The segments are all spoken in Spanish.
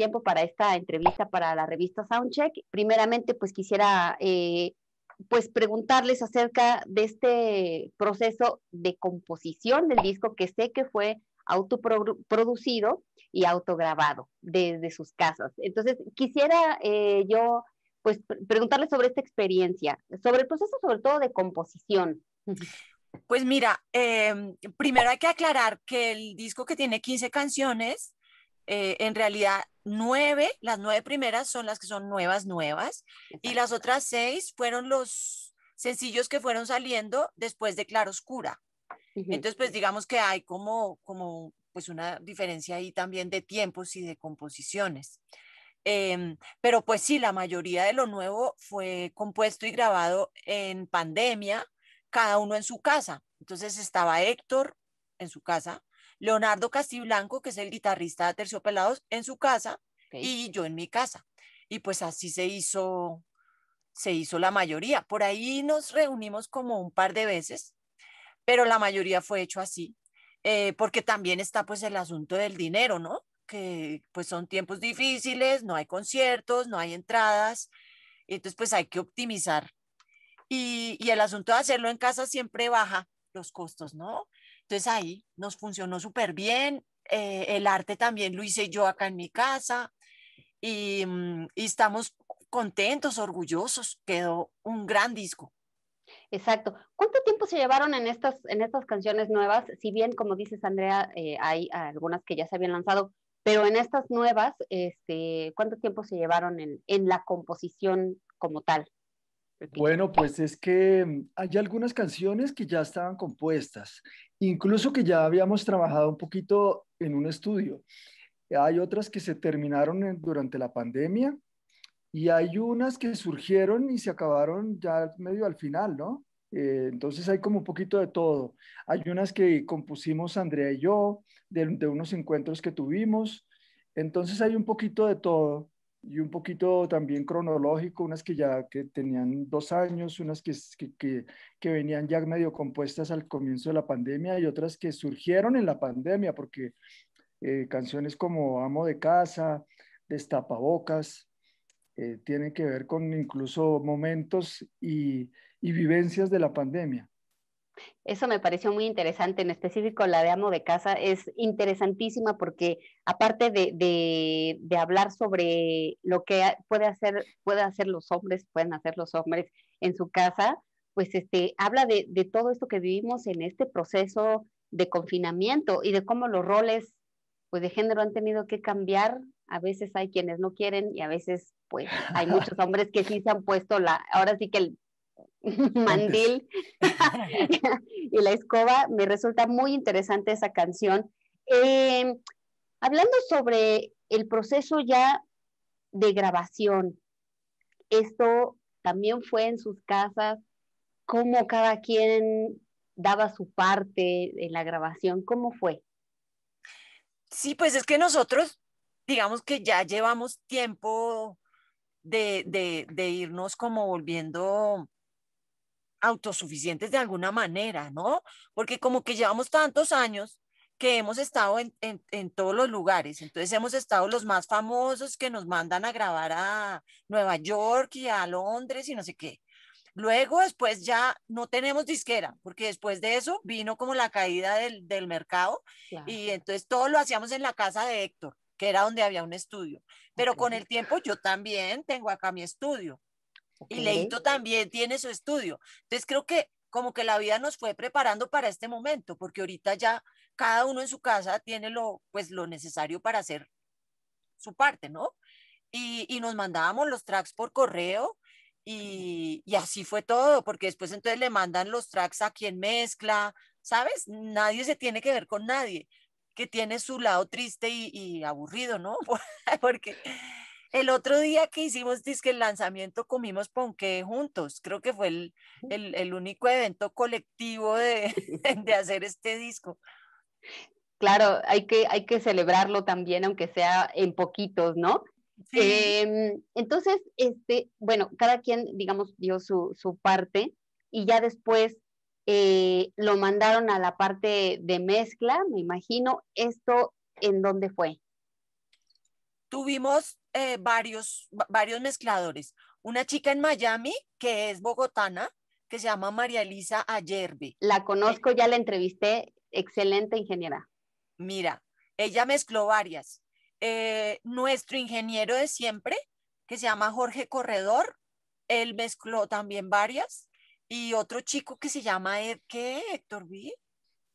tiempo para esta entrevista para la revista Soundcheck. Primeramente, pues quisiera eh, pues preguntarles acerca de este proceso de composición del disco que sé que fue autoproducido y autograbado desde sus casas. Entonces, quisiera eh, yo pues preguntarles sobre esta experiencia, sobre el proceso sobre todo de composición. Pues mira, em, primero hay que aclarar que el disco que tiene 15 canciones eh, en realidad, nueve, las nueve primeras son las que son nuevas, nuevas, y las otras seis fueron los sencillos que fueron saliendo después de Claroscura. Entonces, pues digamos que hay como, como pues una diferencia ahí también de tiempos y de composiciones. Em, pero pues sí, la mayoría de lo nuevo fue compuesto y grabado en pandemia, cada uno en su casa. Entonces estaba Héctor en su casa, Leonardo Castiblanco, que es el guitarrista de Terciopelados, en su casa y yo en mi casa. Y pues así se hizo, se hizo la mayoría. Por ahí nos reunimos como un par de veces, pero la mayoría fue hecho así, eh, porque también está pues el asunto del dinero, ¿no? Que pues son tiempos difíciles, no hay conciertos, no hay entradas, entonces pues hay que optimizar. y el asunto de hacerlo en casa siempre baja los costos, ¿no? Entonces ahí nos funcionó súper bien. Eh, el arte también lo hice yo acá en mi casa mm, y, estamos contentos, orgullosos. Quedó un gran disco. Exacto. ¿Cuánto tiempo se llevaron en estas, en estas canciones nuevas? Si bien, como dices, Andrea, eh, hay algunas que ya se habían lanzado, pero en estas nuevas, este, ¿cuánto tiempo se llevaron en, en la composición como tal? Bueno, pues es que mm, hay algunas canciones que ya estaban compuestas incluso que ya habíamos trabajado un poquito en un estudio. Hay otras que se terminaron durante la pandemia y hay unas que surgieron y se acabaron ya medio al final, ¿no? Eh, entonces hay como un poquito de todo. Hay unas que compusimos Andrea y yo, de unos encuentros que tuvimos. Entonces hay un poquito de todo y un poquito también cronológico, unas que ya que tenían dos años, unas que, venían ya medio compuestas al comienzo de la pandemia y otras que surgieron en la pandemia, porque eh, canciones como Amo de Casa, Destapabocas, eh, tienen que ver con incluso momentos y vivencias de la pandemia. Eso me pareció muy interesante, en específico la de amo de casa, es interesantísima porque aparte de, hablar sobre lo que puede hacer, puede hacer los hombres, pueden hacer los hombres en su casa, pues este, habla de, de todo esto que vivimos en este proceso de confinamiento y de cómo los roles pues, de género han tenido que cambiar. A veces hay quienes no quieren y a veces pues hay muchos hombres que sí se han puesto la, ahora sí que el mandil y la escoba, me resulta muy interesante esa canción. Em, hablando sobre el proceso ya de grabación, esto también fue en sus casas, cómo cada quien daba su parte en la grabación, ¿cómo fue? Sí, pues es que nosotros, digamos que ya llevamos tiempo de irnos como volviendo autosuficientes de alguna manera, ¿no? Porque como que llevamos tantos años que hemos estado en, todos los lugares. Entonces hemos estado los más famosos que nos mandan a grabar a Nueva York y a Londres y no sé qué. Luego después ya no tenemos disquera, porque después de eso vino como la caída del, mercado y entonces todo lo hacíamos en la casa de Héctor, que era donde había un estudio. Pero con el tiempo yo también tengo acá mi estudio y Leito también tiene su estudio. Entonces creo que como que la vida nos fue preparando para este momento, porque ahorita ya cada uno en su casa tiene lo, pues, lo necesario para hacer su parte, ¿no? Y, y nos mandábamos los tracks por correo y, y, así fue todo, porque después entonces le mandan los tracks a quien mezcla, ¿sabes? Nadie se tiene que ver con nadie, que tiene su lado triste y, y aburrido, ¿no? porque el otro día que hicimos disque el lanzamiento comimos ponqué juntos. Creo que fue el, único evento colectivo de, hacer este disco. Claro, hay que, hay que celebrarlo también, aunque sea en poquitos, ¿no? Em, entonces, este, bueno, cada quien, digamos, dio su, parte y ya después eh, lo mandaron a la parte de mezcla, me imagino. ¿Esto en dónde fue? Tuvimos eh, varios, varios mezcladores. Una chica en Miami, que es bogotana, que se llama María Elisa Ayerbe. La conozco, ya la entrevisté, excelente ingeniera. Mira, ella mezcló varias. Eh, nuestro ingeniero de siempre, que se llama Jorge Corredor, él mezcló también varias. Y otro chico que se llama, Ed, ¿qué? Héctor B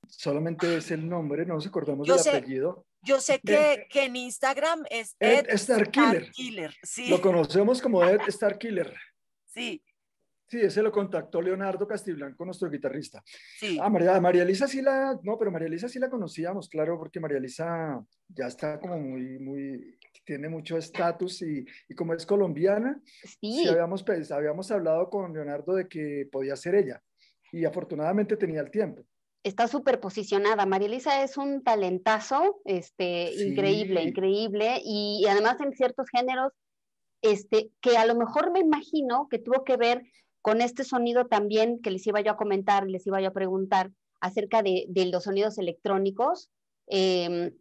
solamente es el nombre, no nos acordamos del apellido. Yo sé que, en Instagram es Ed, Star Killer. Lo conocemos como Ed Star Killer. Sí. Sí, ese lo contactó Leonardo Castiblanco, nuestro guitarrista. Ah, María, María Elisa sí la, no, pero María Elisa sí la conocíamos, claro, porque María Elisa ya está como muy, muy, tiene mucho estatus y, como es colombiana, sí. Pues, habíamos hablado con Leonardo de que podía ser ella y afortunadamente tenía el tiempo está súper posicionada. Elisa es un talentazo, este, increíble, increíble, y, además en ciertos géneros, este, que a lo mejor me imagino que tuvo que ver con este sonido también que les iba yo a comentar, les iba yo a preguntar acerca de, los sonidos electrónicos, em,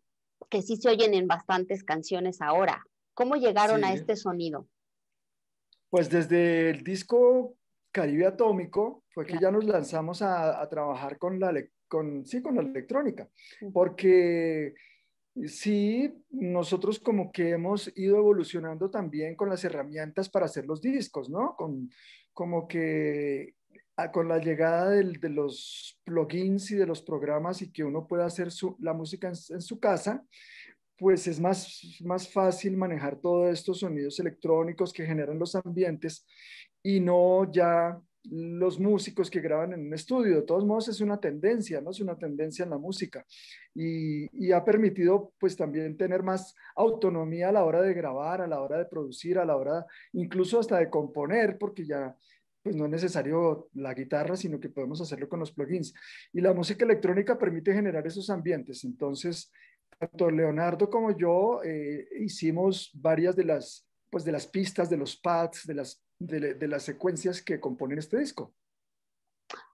que sí se oyen en bastantes canciones ahora. ¿Cómo llegaron a este sonido? Pues desde el disco Caribe Atómico fue que ya nos lanzamos a, trabajar con la, con, sí, con la electrónica, porque sí, nosotros como que hemos ido evolucionando también con las herramientas para hacer los discos, ¿no? Con, como que ah, con la llegada de los plugins y de los programas y que uno pueda hacer la música en, su casa, pues es más, más fácil manejar todos estos sonidos electrónicos que generan los ambientes y no ya los músicos que graban en un estudio. De todos modos, es una tendencia, ¿no? Es una tendencia en la música y, ha permitido, pues, también tener más autonomía a la hora de grabar, a la hora de producir, a la hora incluso hasta de componer, porque ya, pues, no es necesario la guitarra, sino que podemos hacerlo con los plugins. Y la música electrónica permite generar esos ambientes. Entonces, tanto Leonardo como yo eh, hicimos varias de las pues de las pistas, de los pads, de las de, las secuencias que componen este disco.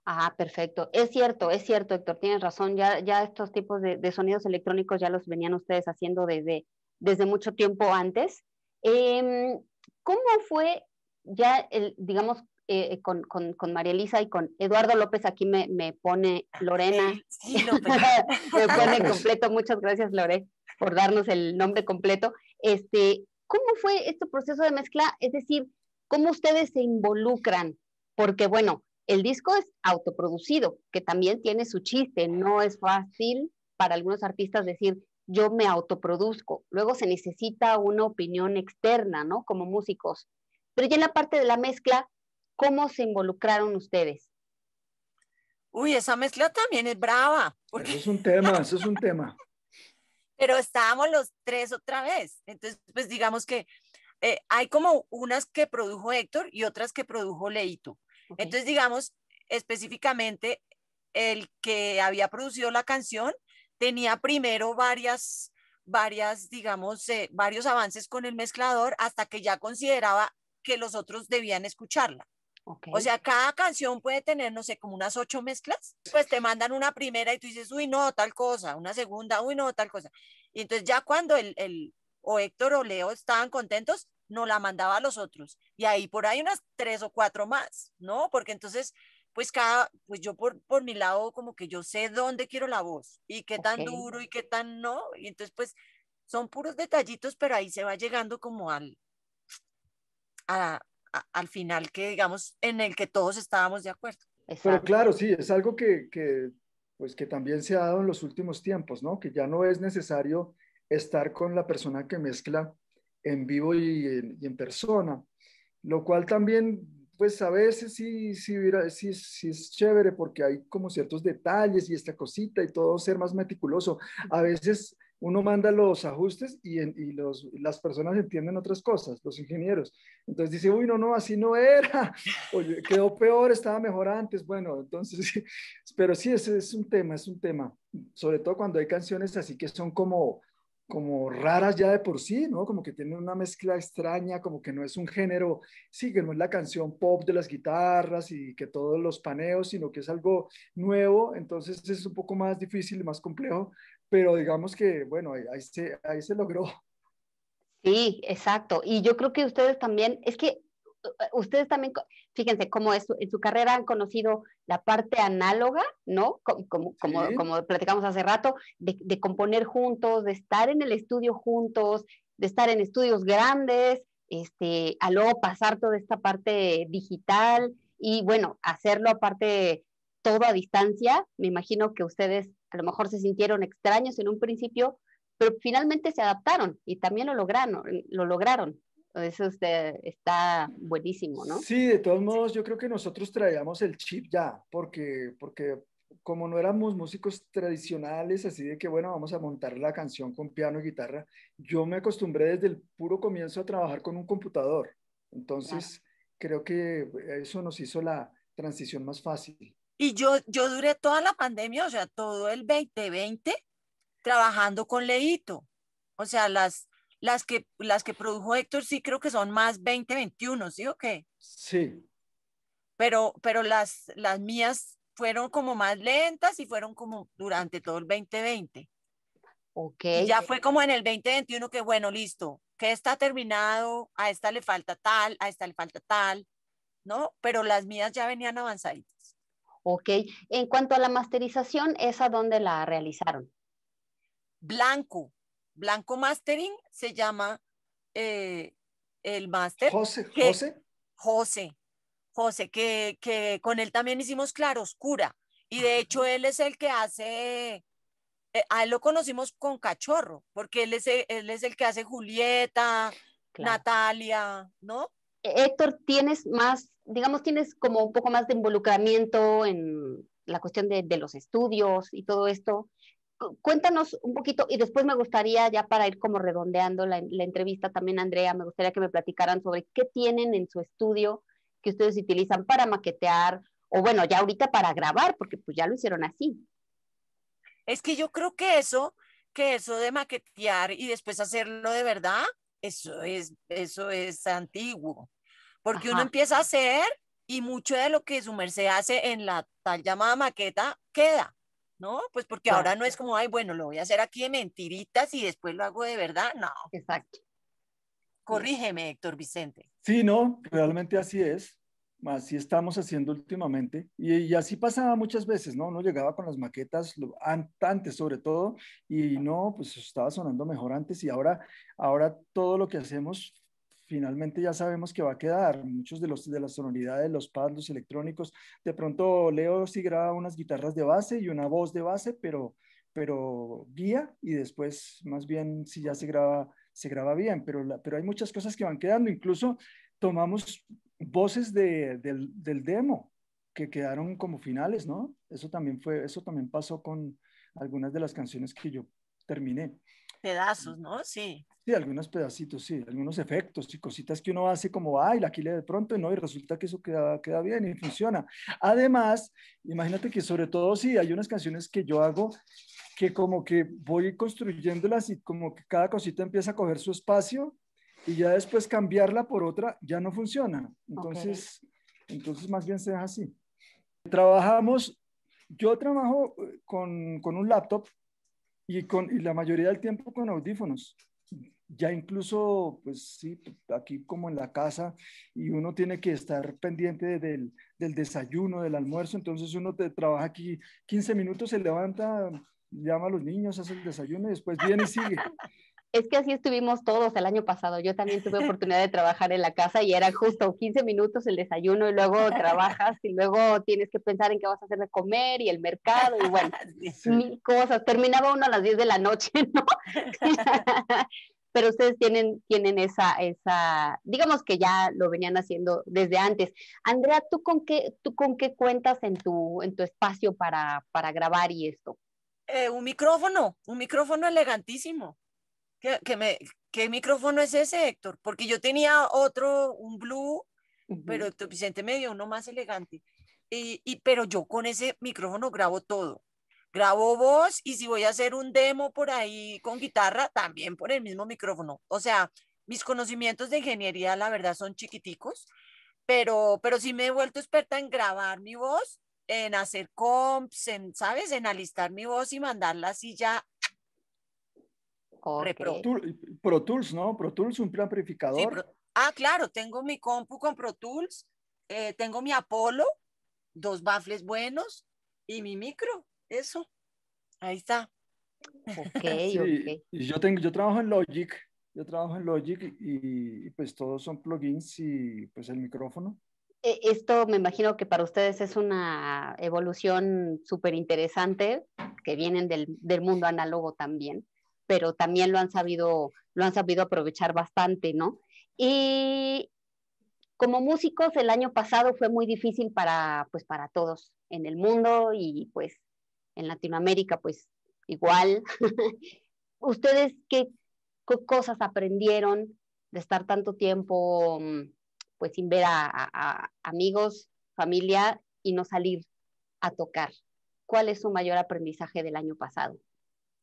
Ah, perfecto. Es cierto, es cierto, Héctor, tienes razón. Ya, ya estos tipos de, sonidos electrónicos ya los venían ustedes haciendo desde, desde mucho tiempo antes. Em, ¿Cómo fue ya, digamos, eh, eh, con, María Elisa y con Eduardo López? Aquí me, pone Lorena. Sí, pues, me pone completo. Muchas gracias, Lore, por darnos el nombre completo. Este, ¿Cómo fue este proceso de mezcla? Es decir, ¿Cómo ustedes se involucran? Porque bueno, el disco es autoproducido, que también tiene su chiste. No es fácil para algunos artistas decir, yo me autoproduzco. Luego se necesita una opinión externa, ¿no? Como músicos. Pero ya en la parte de la mezcla, ¿cómo se involucraron ustedes? Uy, esa mezcla también es brava. Porque... Eso es un tema, eso es un tema. Pero estábamos los tres otra vez. Entonces, pues digamos que eh, hay como unas que produjo Héctor y otras que produjo Leito. Entonces, digamos, específicamente, el que había producido la canción tenía primero varias, varias digamos, eh, varios avances con el mezclador hasta que ya consideraba que los otros debían escucharla. O sea, cada canción puede tener, no sé, como unas ocho mezclas. Pues te mandan una primera y tú dices, uy, no, tal cosa, una segunda, uy, no, tal cosa. Y entonces ya cuando el, el o Héctor o Leo estaban contentos, no la mandaba a los otros. Y ahí por ahí unas tres o cuatro más, ¿no? Porque entonces, pues cada, pues yo por, por mi lado como que yo sé dónde quiero la voz y qué tan duro y qué tan no. Y entonces, pues son puros detallitos, pero ahí se va llegando como al, al final que digamos, en el que todos estábamos de acuerdo. Pero claro, sí, es algo que, que, pues que también se ha dado en los últimos tiempos, ¿no? Que ya no es necesario estar con la persona que mezcla en vivo y en, persona, lo cual también, pues a veces sí, sí, es chévere porque hay como ciertos detalles y esta cosita y todo ser más meticuloso. A veces uno manda los ajustes y, los, las personas entienden otras cosas, los ingenieros. Entonces dice, uy, no, no, así no era, Oye, quedó peor, estaba mejor antes. Bueno, entonces, pero sí, ese es un tema, es un tema, sobre todo cuando hay canciones así que son como como raras ya de por sí, ¿no? Como que tienen una mezcla extraña, como que no es un género, sí, que no es la canción pop de las guitarras y que todos los paneos, sino que es algo nuevo, entonces es un poco más difícil, y más complejo, pero digamos que, bueno, ahí, ahí se, ahí se logró. Sí, exacto. Y yo creo que ustedes también, es que ustedes también, fíjense cómo en su carrera han conocido la parte análoga, ¿no? Como, como, como, platicamos hace rato, de, de, componer juntos, de estar en el estudio juntos, de estar en estudios grandes, este, a luego pasar toda esta parte digital y bueno, hacerlo aparte todo a distancia. Me imagino que ustedes a lo mejor se sintieron extraños en un principio, pero finalmente se adaptaron y también lo lograron. Lo lograron. Eso está buenísimo, ¿no? Sí, de todos modos, yo creo que nosotros traíamos el chip ya, porque, porque como no éramos músicos tradicionales, así de que bueno, vamos a montar la canción con piano y guitarra, yo me acostumbré desde el puro comienzo a trabajar con un computador. Entonces, creo que eso nos hizo la transición más fácil. Y yo, yo duré toda la pandemia, o sea, todo el 2020, trabajando con Leito. O sea, las las que, las que produjo Héctor sí creo que son más 2021, ¿sí o qué? Sí. Pero, pero las, las mías fueron como más lentas y fueron como durante todo el 2020. Ok. Y ya fue como en el 2021 que, bueno, listo, que está terminado, a esta le falta tal, a esta le falta tal, ¿no? Pero las mías ya venían avanzaditas. Ok. En cuanto a la masterización, ¿esa dónde la realizaron? Blanco. Blanco Mastering se llama eh, el máster. José, José. José, José, que, con él también hicimos claroscura. Y de hecho él es el que hace, eh, a él lo conocimos con cachorro, porque él es, él es el que hace Julieta, Natalia, ¿no? E, Héctor, tienes más, digamos, tienes como un poco más de involucramiento en la cuestión de, de los estudios y todo esto cuéntanos un poquito y después me gustaría ya para ir como redondeando la, entrevista también, Andrea, me gustaría que me platicaran sobre qué tienen en su estudio que ustedes utilizan para maquetear o bueno, ya ahorita para grabar, porque pues ya lo hicieron así. Es que yo creo que eso, que eso de maquetear y después hacerlo de verdad, eso es, eso es antiguo, porque uno empieza a hacer y mucho de lo que su merced hace en la tal llamada maqueta queda ¿no? Pues porque ahora no es como, ay, bueno, lo voy a hacer aquí de mentiritas y después lo hago de verdad, no. Exacto. Corrígeme, Héctor Vicente. Sí, no, realmente así es. Así estamos haciendo últimamente. Y, así pasaba muchas veces, ¿no? Uno llegaba con las maquetas antes, sobre todo, y no, pues estaba sonando mejor antes. Y ahora, ahora todo lo que hacemos finalmente ya sabemos que va a quedar. Muchos de, los, de las sonoridades, los pads, electrónicos. De pronto Leo sí graba unas guitarras de base y una voz de base, pero, pero guía y después más bien si ya se graba, se graba bien. Pero, pero hay muchas cosas que van quedando. Incluso tomamos voces del, del demo que quedaron como finales, ¿no? Eso también fue, eso también pasó con algunas de las canciones que yo terminé. Pedazos, ¿no? Sí. Sí, algunos pedacitos, sí, algunos efectos y cositas que uno hace como, ay, la quile de pronto, no, y resulta que eso queda, queda bien y funciona. Además, imagínate que sobre todo sí, hay unas canciones que yo hago que como que voy construyéndolas y como que cada cosita empieza a coger su espacio y ya después cambiarla por otra ya no funciona. Entonces, entonces más bien se deja así. Trabajamos, yo trabajo eh, con, con un laptop y, con, la mayoría del tiempo con audífonos. Ya incluso, pues sí, aquí como en la casa, y uno tiene que estar pendiente del, del desayuno, del almuerzo, entonces uno te trabaja aquí 15 minutos, se levanta, llama a los niños, hace el desayuno y después viene y sigue. Es que así estuvimos todos el año pasado. Yo también tuve oportunidad de trabajar en la casa y era justo 15 minutos el desayuno y luego trabajas y luego tienes que pensar en qué vas a hacer de comer y el mercado y bueno, mil cosas. Terminaba uno a las 10 de la noche, ¿no? Pero ustedes tienen, tienen esa, esa, digamos que ya lo venían haciendo desde antes. Andrea, ¿tú con qué, tú con qué cuentas en tu, en tu espacio para, para grabar y esto? Eh, un micrófono, un micrófono elegantísimo. ¿Qué, me, ¿Qué micrófono es ese, Héctor? Porque yo tenía otro, un blue, pero Vicente me dio uno más elegante. Y, y, pero yo con ese micrófono grabo todo. Grabo voz y si voy a hacer un demo por ahí con guitarra, también por el mismo micrófono. O sea, mis conocimientos de ingeniería, la verdad, son chiquiticos, pero, pero sí me he vuelto experta en grabar mi voz, en hacer comps, en, ¿sabes? En alistar mi voz y mandarla así ya Pro, Tools, ¿no? Pro Tools, un amplificador. Sí, ah, claro, tengo mi compu con Pro Tools, eh, tengo mi Apollo, dos baffles buenos y mi micro, eso. Ahí está. Ok, ok. yo, tengo, yo trabajo en Logic, yo trabajo en Logic y, pues todos son plugins y pues el micrófono. E, esto me imagino que para ustedes es una evolución súper interesante, que vienen del, del, mundo análogo también pero también lo han sabido, lo han sabido aprovechar bastante, ¿no? Y como músicos, el año pasado fue muy difícil para, pues, para todos en el mundo y pues en Latinoamérica, pues igual. ¿Ustedes qué, cosas aprendieron de estar tanto tiempo mm, pues sin ver a amigos, familia y no salir a tocar? ¿Cuál es su mayor aprendizaje del año pasado?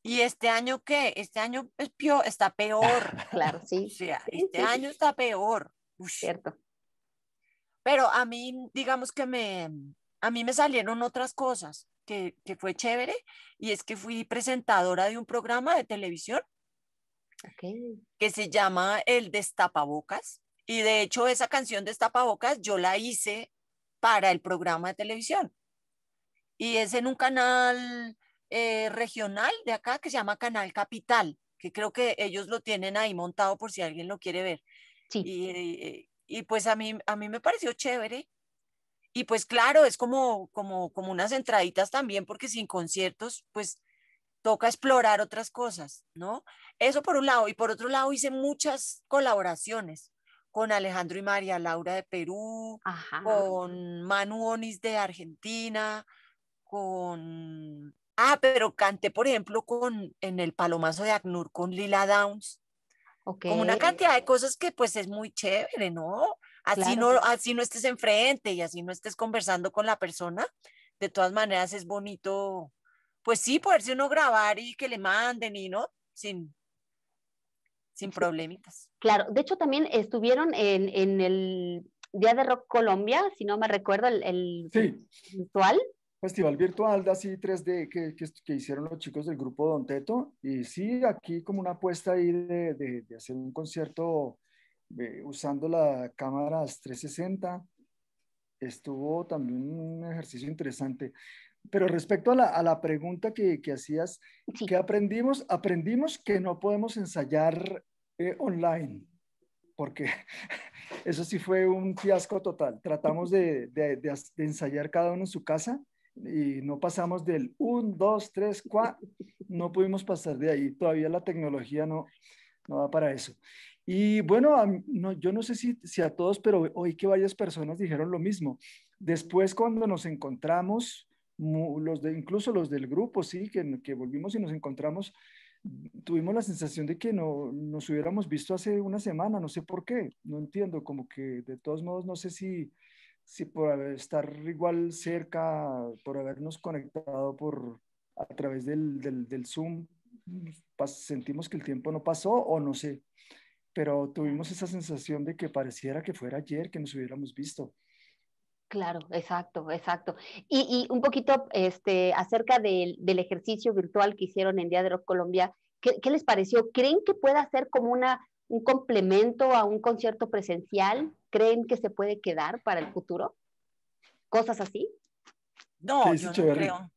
¿Y este año qué? Este año es peor, está peor. claro, sí. este año está peor. Cierto. Pero a mí, digamos que me, a mí me salieron otras cosas que, fue chévere y es que fui presentadora de un programa de televisión que se llama El Destapabocas. Y de hecho esa canción de Destapabocas yo la hice para el programa de televisión. Y es en un canal eh, regional de acá que se llama Canal Capital, que creo que ellos lo tienen ahí montado por si alguien lo quiere ver. Sí. Eh, y, pues a mí, a mí me pareció chévere. Y pues claro, es como, como, como unas entraditas también, porque sin conciertos, pues toca explorar otras cosas, ¿no? Eso por un lado. Y por otro lado, hice muchas colaboraciones con Alejandro y María Laura de Perú, con Manu Onis de Argentina, con Ah, pero canté, por ejemplo, con, en el Palomazo de ACNUR con Lila Downs. Okay. Con una cantidad de cosas que pues es muy chévere, ¿no? Así, no, así no estés enfrente y así no estés conversando con la persona. De todas maneras es bonito, pues sí, poderse uno grabar y que le manden y no, sin, sin problemitas. Claro, de hecho también estuvieron en, el Día de Rock Colombia, si no me recuerdo, el, el sí. virtual festival virtual de así 3D que, que, hicieron los chicos del grupo Don Teto. Y sí, aquí como una apuesta ahí de, de, hacer un concierto eh, usando las cámaras 360. Estuvo también un ejercicio interesante. Pero respecto a la, a la pregunta que, que hacías, ¿qué aprendimos? Aprendimos que no podemos ensayar eh, online, porque eso sí fue un fiasco total. Tratamos de, de, de, ensayar cada uno en su casa y no pasamos del 1, 2, 3, 4, no pudimos pasar de ahí, todavía la tecnología no, no da para eso. Y bueno, yo no sé si, si a todos, pero oí que varias personas dijeron lo mismo. Después cuando nos encontramos, los de, incluso los del grupo, sí, que, que volvimos y nos encontramos, tuvimos la sensación de que no nos hubiéramos visto hace una semana, no sé por qué, no entiendo, como que de todos modos no sé si si por estar igual cerca, por habernos conectado por, a través del, del, Zoom, sentimos que el tiempo no pasó o no sé, pero tuvimos esa sensación de que pareciera que fuera ayer que nos hubiéramos visto. Claro, exacto, exacto. Y, un poquito este, acerca del, del, ejercicio virtual que hicieron en Día de los Colombia, ¿qué, ¿qué les pareció? ¿Creen que pueda ser como una un complemento a un concierto presencial? ¿Creen que se puede quedar para el futuro? ¿Cosas así? No, yo no creo.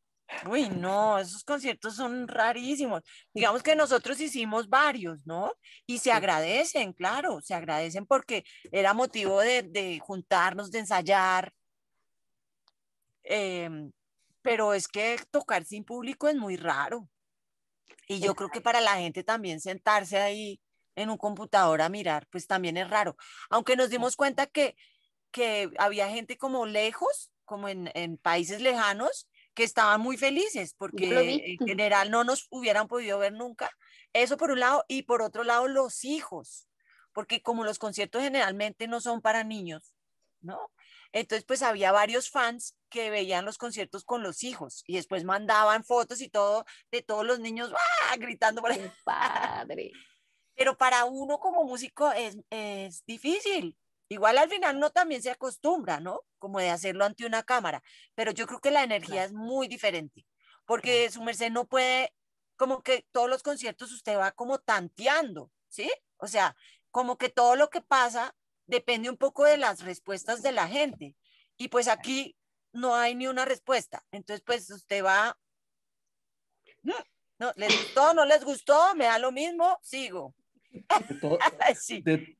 Uy, no, esos conciertos son rarísimos. Digamos que nosotros hicimos varios, ¿no? Y se agradecen, claro, se agradecen porque era motivo de, de juntarnos, de ensayar. Em, pero es que tocar sin público es muy raro. Y yo creo que para la gente también sentarse ahí en un computador a mirar, pues también es raro. Aunque nos dimos cuenta que, que había gente como lejos, como en, en países lejanos, que estaban muy felices porque en general no nos hubieran podido ver nunca. Eso por un lado y por otro lado los hijos, porque como los conciertos generalmente no son para niños, ¿no? Entonces pues había varios fans que veían los conciertos con los hijos y después mandaban fotos y todo de todos los niños gritando por ahí. padre pero para uno como músico es, difícil. Igual al final no también se acostumbra, ¿no? Como de hacerlo ante una cámara, pero yo creo que la energía es muy diferente, porque su merced no puede, como que todos los conciertos usted va como tanteando, ¿sí? O sea, como que todo lo que pasa depende un poco de las respuestas de la gente. Y pues aquí no hay ni una respuesta. Entonces, pues usted va, mm, no, les gustó, no les gustó, me da lo mismo, sigo. Ah, de,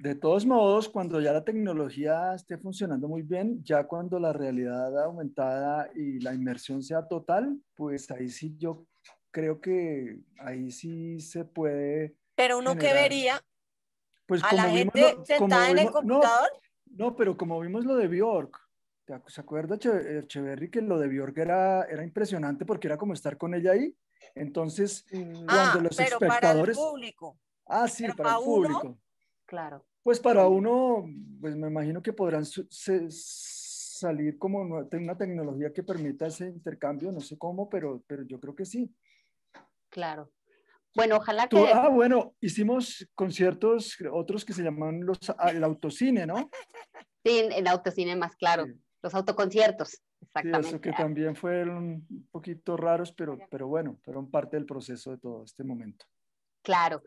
de, todos modos, cuando ya la tecnología esté funcionando muy bien, ya cuando la realidad aumentada y la inmersión sea total, pues ahí sí yo creo que ahí sí se puede. Pero uno qué que vería pues a como la gente sentada en el computador. No, pero como vimos lo de Bjork, ¿Se acuerda eh, Echeverry que lo de Bjork era, era impresionante porque era como estar con ella ahí? Entonces, mm. cuando ah, los pero espectadores. público. Ah, sí, para, el público. claro. Pues para uno, pues me imagino que podrán salir como una tecnología que permita ese intercambio, no sé cómo, pero, pero yo creo que sí. Claro. Bueno, ojalá que... ah, bueno, hicimos conciertos, otros que se llaman los, ah, el autocine, ¿no? Sí, el autocine más claro, los autoconciertos, exactamente. eso que también fueron un poquito raros, pero, pero bueno, fueron parte del proceso de todo este momento. Claro.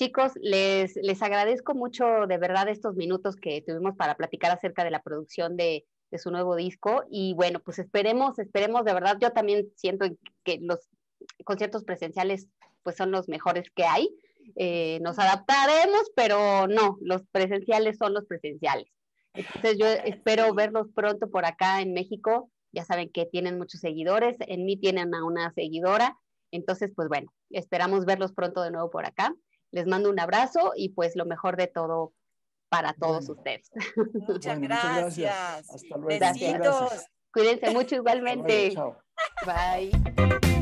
Chicos, les, les agradezco mucho de verdad estos minutos que tuvimos para platicar acerca de la producción de, su nuevo disco. Y bueno, pues esperemos, esperemos de verdad. Yo también siento que los conciertos presenciales pues son los mejores que hay. Eh, nos adaptaremos, pero no, los presenciales son los presenciales. Entonces yo espero verlos pronto por acá en México. Ya saben que tienen muchos seguidores, en mí tienen a una seguidora. Entonces, pues bueno, esperamos verlos pronto de nuevo por acá. Les mando un abrazo y pues lo mejor de todo para todos ustedes. Muchas, gracias. Hasta luego. Gracias. Cuídense mucho igualmente. Bye.